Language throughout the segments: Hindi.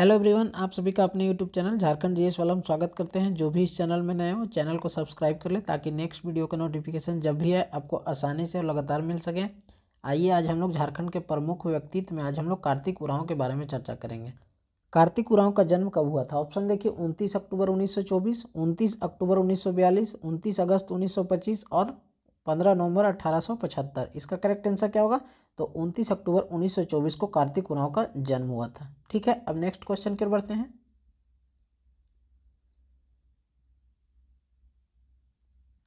हेलो एवरीवन आप सभी का अपने यूट्यूब चैनल झारखंड जीएस वाला हम स्वागत करते हैं जो भी इस चैनल में नए हो चैनल को सब्सक्राइब कर ले ताकि नेक्स्ट वीडियो का नोटिफिकेशन जब भी आए आपको आसानी से और लगातार मिल सके आइए आज हम लोग झारखंड के प्रमुख व्यक्तित्व में आज हम लोग कार्तिक उरांव के बारे में चर्चा करेंगे कार्तिक उरांव का जन्म कब हुआ था ऑप्शन देखिए उनतीस अक्टूबर उन्नीस सौ अक्टूबर उन्नीस सौ अगस्त उन्नीस और पंद्रह नवंबर अठारह इसका करेक्ट आंसर क्या होगा तो उनतीस अक्टूबर 1924 को कार्तिक उरांव का जन्म हुआ था ठीक है अब नेक्स्ट क्वेश्चन की ओर बढ़ते हैं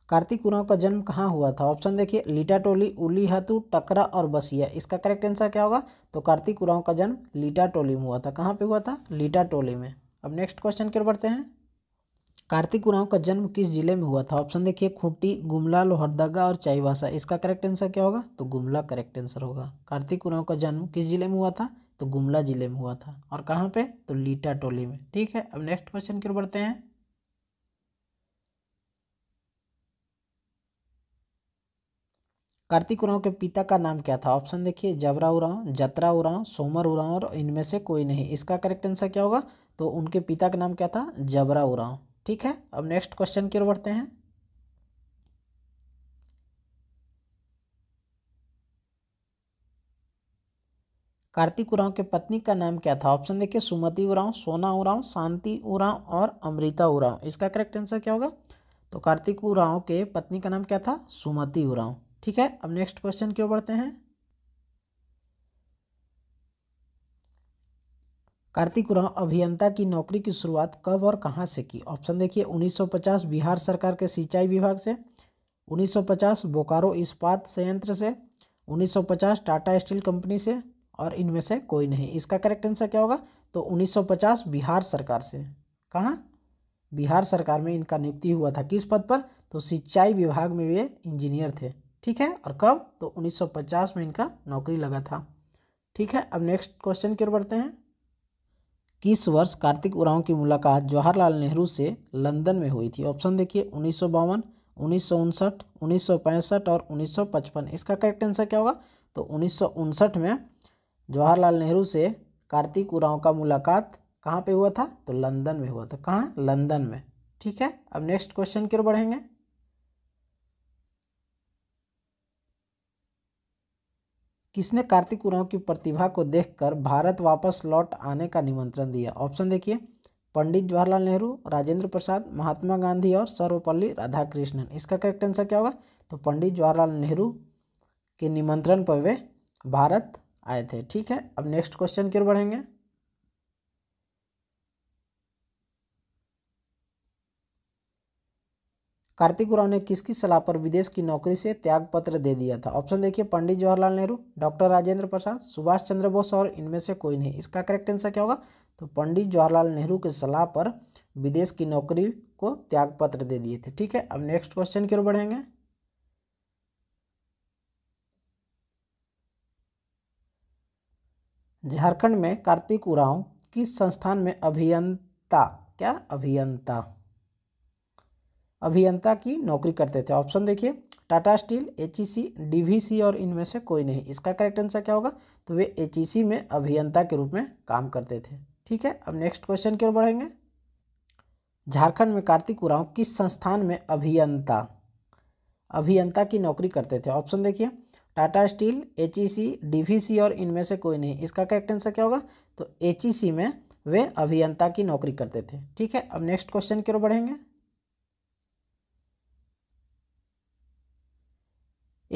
कार्तिक उरांव का जन्म कहाँ हुआ था ऑप्शन देखिए लीटाटोली उलीहतु टकरा और बसिया इसका करेक्ट आंसर क्या होगा तो कार्तिक उरांव का जन्म लीटाटोली में हुआ था कहाँ पे हुआ था लीटाटोली में अब नेक्स्ट क्वेश्चन की ओर बढ़ते हैं कार्तिक उरांव का जन्म किस जिले में हुआ था ऑप्शन देखिए खूंटी गुमला लोहरदगा और चाईवासा इसका करेक्ट आंसर क्या होगा तो गुमला करेक्ट आंसर होगा कार्तिक उराव का जन्म किस जिले में हुआ था तो गुमला जिले में हुआ था और कहाँ पे तो लीटा टोली में ठीक है अब नेक्स्ट क्वेश्चन की ओर बढ़ते हैं कार्तिक उरांव के पिता का नाम क्या था ऑप्शन देखिए जबरा उराव जतरा उरांव सोमर उरांव और इनमें से कोई नहीं इसका करेक्ट आंसर क्या होगा तो उनके पिता का नाम क्या था जबरा उराव ठीक है अब नेक्स्ट क्वेश्चन की ओर बढ़ते हैं कार्तिक उरांव के पत्नी का नाम क्या था ऑप्शन देखिए सुमति उरांव सोना उरांव शांति उरांव और अमृता उरांव इसका करेक्ट आंसर क्या होगा तो कार्तिक उरांव के पत्नी का नाम क्या था सुमति उरांव ठीक है अब नेक्स्ट क्वेश्चन की ओर बढ़ते हैं कार्तिक उरांव अभियंता की नौकरी की शुरुआत कब और कहाँ से की ऑप्शन देखिए 1950 बिहार सरकार के सिंचाई विभाग से 1950 बोकारो इस्पात संयंत्र से 1950 टाटा स्टील कंपनी से और इनमें से कोई नहीं इसका करेक्ट आंसर क्या होगा तो 1950 बिहार सरकार से कहाँ बिहार सरकार में इनका नियुक्ति हुआ था किस पद पर तो सिंचाई विभाग में वे इंजीनियर थे ठीक है और कब तो 1950 में इनका नौकरी लगा था ठीक है अब नेक्स्ट क्वेश्चन की ओर बढ़ते हैं किस वर्ष कार्तिक उरांव की मुलाकात जवाहरलाल नेहरू से लंदन में हुई थी ऑप्शन देखिए उन्नीस सौ बावन उन्नीस सौ उनसठ उन्नीस सौ पैंसठ और उन्नीस सौ पचपन इसका करेक्ट आंसर क्या होगा तो उन्नीस सौ उनसठ में जवाहरलाल नेहरू से कार्तिक उरांव का मुलाकात कहाँ पे हुआ था तो लंदन में हुआ था कहाँ लंदन में ठीक है अब नेक्स्ट क्वेश्चन की ओर बढ़ेंगे किसने कार्तिक उरांव की प्रतिभा को देखकर भारत वापस लौट आने का निमंत्रण दिया ऑप्शन देखिए पंडित जवाहरलाल नेहरू राजेंद्र प्रसाद महात्मा गांधी और सर्वपल्ली राधाकृष्णन इसका करेक्ट आंसर क्या होगा तो पंडित जवाहरलाल नेहरू के निमंत्रण पर वे भारत आए थे ठीक है अब नेक्स्ट क्वेश्चन की ओर बढ़ेंगे कार्तिक उराव ने किसकी सलाह पर विदेश की नौकरी से त्यागपत्र दे दिया था ऑप्शन देखिए पंडित जवाहरलाल नेहरू डॉक्टर राजेंद्र प्रसाद सुभाष चंद्र बोस और इनमें से कोई नहीं इसका करेक्ट आंसर क्या होगा तो पंडित जवाहरलाल नेहरू की सलाह पर विदेश की नौकरी को त्यागपत्र दे दिए थे ठीक है अब नेक्स्ट क्वेश्चन की ओर बढ़ेंगे झारखंड में कार्तिक उरांव किस संस्थान में अभियंता क्या अभियंता अभियंता की नौकरी करते थे ऑप्शन देखिए टाटा स्टील एच ई और इनमें से कोई नहीं इसका करेक्ट आंसर क्या होगा तो वे एच में अभियंता के रूप में काम करते थे ठीक है अब नेक्स्ट क्वेश्चन की ओर बढ़ेंगे झारखंड में कार्तिक उरांव किस संस्थान में अभियंता अभियंता की नौकरी करते थे ऑप्शन देखिए टाटा स्टील एच ई और इनमें से कोई नहीं इसका करेक्ट आंसर क्या होगा तो एच में वे अभियंता की नौकरी करते थे ठीक है अब नेक्स्ट क्वेश्चन की ओर बढ़ेंगे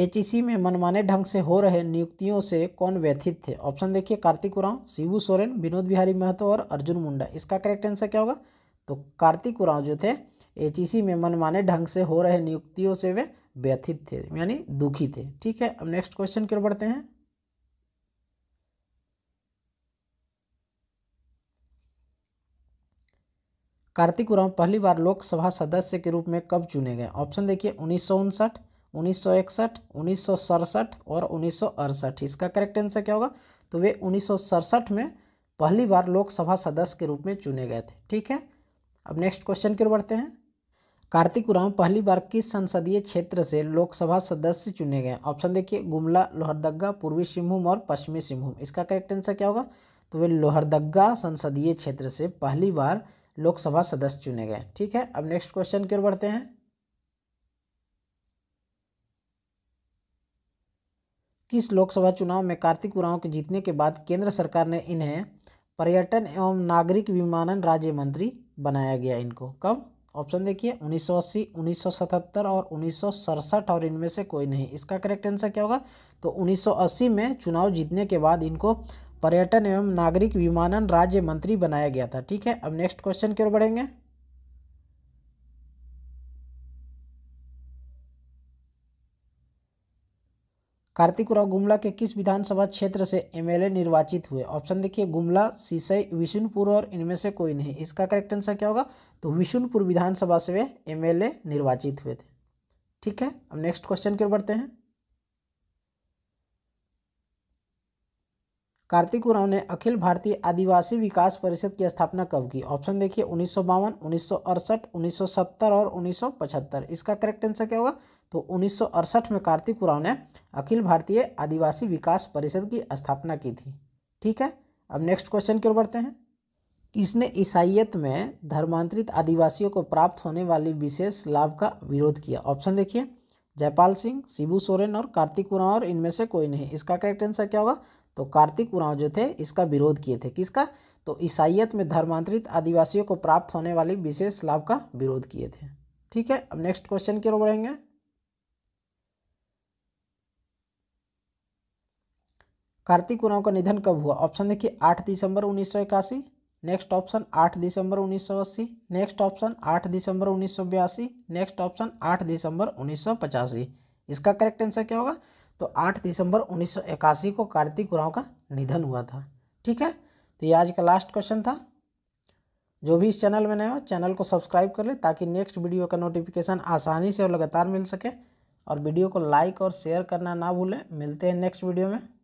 एचईसी में मनमाने ढंग से हो रहे नियुक्तियों से कौन व्यथित थे ऑप्शन देखिए कार्तिक उरांव शिवू सोरेन विनोद बिहारी महतो और अर्जुन मुंडा इसका करेक्ट आंसर क्या होगा तो कार्तिक उरांव जो थे एचईसी में मनमाने ढंग से हो रहे नियुक्तियों से वे व्यथित थे यानी दुखी थे ठीक है अब नेक्स्ट क्वेश्चन की ओर बढ़ते हैं कार्तिक उरांव पहली बार लोकसभा सदस्य के रूप में कब चुने गए ऑप्शन देखिए उन्नीस सौ उनसठ उन्नीस सौ इकसठ उन्नीस सौ सड़सठ और उन्नीस सौ अड़सठ इसका करेक्ट आंसर क्या होगा तो वे उन्नीस सौ सड़सठ में पहली बार लोकसभा सदस्य के रूप में चुने गए थे ठीक है अब नेक्स्ट क्वेश्चन की ओर बढ़ते हैं कार्तिक उरांव पहली बार किस संसदीय क्षेत्र से लोकसभा सदस्य चुने गए ऑप्शन देखिए गुमला लोहरदगा पूर्वी सिंहभूम और पश्चिमी सिंहभूम इसका करेक्ट आंसर क्या होगा तो वे लोहरदगा संसदीय क्षेत्र से पहली बार लोकसभा सदस्य चुने गए ठीक है अब नेक्स्ट क्वेश्चन की ओर बढ़ते हैं किस लोकसभा चुनाव में कार्तिक उरांव के जीतने के बाद केंद्र सरकार ने इन्हें पर्यटन एवं नागरिक विमानन राज्य मंत्री बनाया गया इनको कब ऑप्शन देखिए 1980, 1977 और उन्नीस और इनमें से कोई नहीं इसका करेक्ट आंसर क्या होगा तो 1980 में चुनाव जीतने के बाद इनको पर्यटन एवं नागरिक विमानन राज्य मंत्री बनाया गया था ठीक है अब नेक्स्ट क्वेश्चन की ओर बढ़ेंगे कार्तिक राव गुमला के किस विधानसभा क्षेत्र से एमएलए निर्वाचित हुए ऑप्शन देखिए गुमला सीसई विष्णुपुर और इनमें से कोई नहीं इसका करेक्ट आंसर क्या होगा तो विष्णुपुर विधानसभा से वे एमएलए निर्वाचित हुए थे ठीक है अब नेक्स्ट क्वेश्चन की ओर बढ़ते हैं कार्तिक उरांव ने अखिल भारतीय आदिवासी विकास परिषद की स्थापना कब की ऑप्शन देखिए उन्नीस सौ बावन उन्नीस सौ अड़सठ उन्नीस सौ सत्तर और उन्नीस सौ पचहत्तर इसका करेक्ट आंसर क्या होगा तो उन्नीस सौ अड़सठ में कार्तिक उरांव ने अखिल भारतीय आदिवासी विकास परिषद की स्थापना की थी ठीक है अब नेक्स्ट क्वेश्चन की ओर बढ़ते हैं किसने ईसाइत में धर्मांतरित आदिवासियों को प्राप्त होने वाली विशेष लाभ का विरोध किया ऑप्शन देखिए जयपाल सिंह शिबू सोरेन और कार्तिक उरांव और इनमें से कोई नहीं इसका करेक्ट आंसर क्या होगा तो कार्तिक उराव जो थे इसका विरोध किए थे किसका तो ईसाइयत में धर्मांतरित आदिवासियों को प्राप्त होने वाली विशेष लाभ का विरोध किए थे ठीक है अब नेक्स्ट क्वेश्चन की ओर बढ़ेंगे कार्तिक उराव का निधन कब हुआ ऑप्शन देखिए आठ दिसंबर उन्नीस सौ इक्यासी नेक्स्ट ऑप्शन आठ दिसंबर उन्नीस सौ अस्सी नेक्स्ट ऑप्शन आठ दिसंबर उन्नीस सौ बयासी नेक्स्ट ऑप्शन आठ दिसंबर उन्नीस सौ पचासी इसका करेक्ट आंसर क्या होगा तो 8 दिसंबर उन्नीस को कार्तिक उराव का निधन हुआ था ठीक है तो ये आज का लास्ट क्वेश्चन था जो भी इस चैनल में नए हो चैनल को सब्सक्राइब कर ले ताकि नेक्स्ट वीडियो का नोटिफिकेशन आसानी से और लगातार मिल सके और वीडियो को लाइक और शेयर करना ना भूलें मिलते हैं नेक्स्ट वीडियो में